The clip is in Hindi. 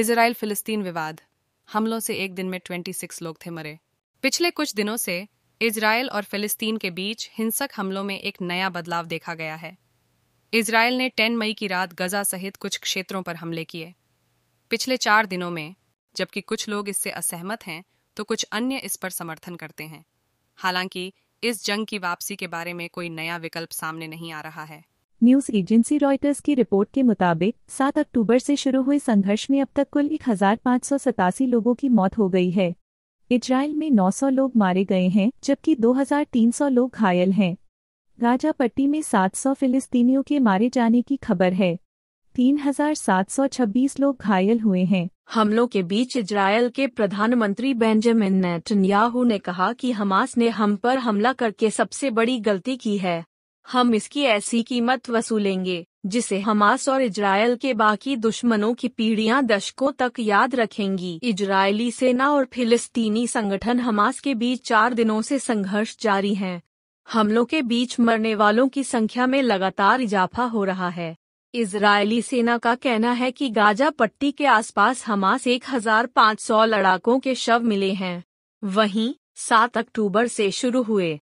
इसराइल फिलिस्तीन विवाद हमलों से एक दिन में 26 लोग थे मरे पिछले कुछ दिनों से इसराइल और फिलिस्तीन के बीच हिंसक हमलों में एक नया बदलाव देखा गया है इसराइल ने 10 मई की रात गजा सहित कुछ क्षेत्रों पर हमले किए पिछले चार दिनों में जबकि कुछ लोग इससे असहमत हैं तो कुछ अन्य इस पर समर्थन करते हैं हालांकि इस जंग की वापसी के बारे में कोई नया विकल्प सामने नहीं आ रहा है न्यूज एजेंसी रॉयटर्स की रिपोर्ट के मुताबिक 7 अक्टूबर से शुरू हुए संघर्ष में अब तक कुल एक लोगों की मौत हो गई है इजराइल में 900 लोग मारे गए हैं जबकि 2,300 लोग घायल हैं गाजा पट्टी में 700 फिलिस्तीनियों के मारे जाने की खबर है 3,726 लोग घायल हुए हैं हमलों के बीच इजराइल के प्रधानमंत्री बेंजामिन नेतन्याहू ने कहा कि हमास ने हम पर हमला करके सबसे बड़ी गलती की है हम इसकी ऐसी कीमत वसूलेंगे जिसे हमास और इजराइल के बाकी दुश्मनों की पीढ़ियां दशकों तक याद रखेंगी इजरायली सेना और फिलिस्तीनी संगठन हमास के बीच चार दिनों से संघर्ष जारी है हमलों के बीच मरने वालों की संख्या में लगातार इजाफा हो रहा है इजरायली सेना का कहना है कि गाजा पट्टी के आसपास हमास 1,500 लड़ाकों के शव मिले हैं वहीं 7 अक्टूबर से शुरू हुए